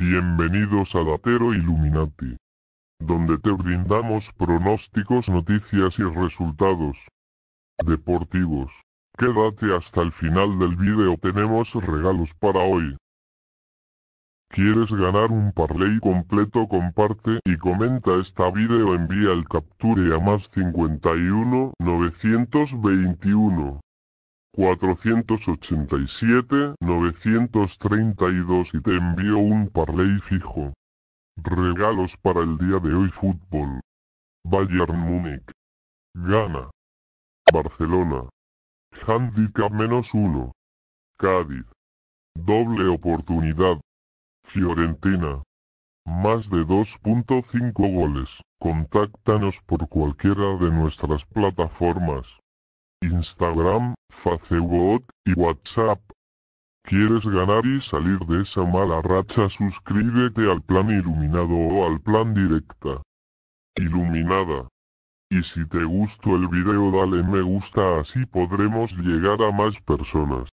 Bienvenidos a Datero Illuminati, donde te brindamos pronósticos, noticias y resultados deportivos. Quédate hasta el final del vídeo, tenemos regalos para hoy. ¿Quieres ganar un parlay completo? Comparte y comenta esta video. Envía el capture a más 51 921 487 932 y te envío un parley fijo. Regalos para el día de hoy fútbol. Bayern Múnich. Gana. Barcelona. Handicap menos uno. Cádiz. Doble oportunidad. Fiorentina. Más de 2.5 goles. Contáctanos por cualquiera de nuestras plataformas. Instagram, Facebook y WhatsApp. ¿Quieres ganar y salir de esa mala racha? Suscríbete al plan iluminado o al plan directa. Iluminada. Y si te gustó el video dale me gusta así podremos llegar a más personas.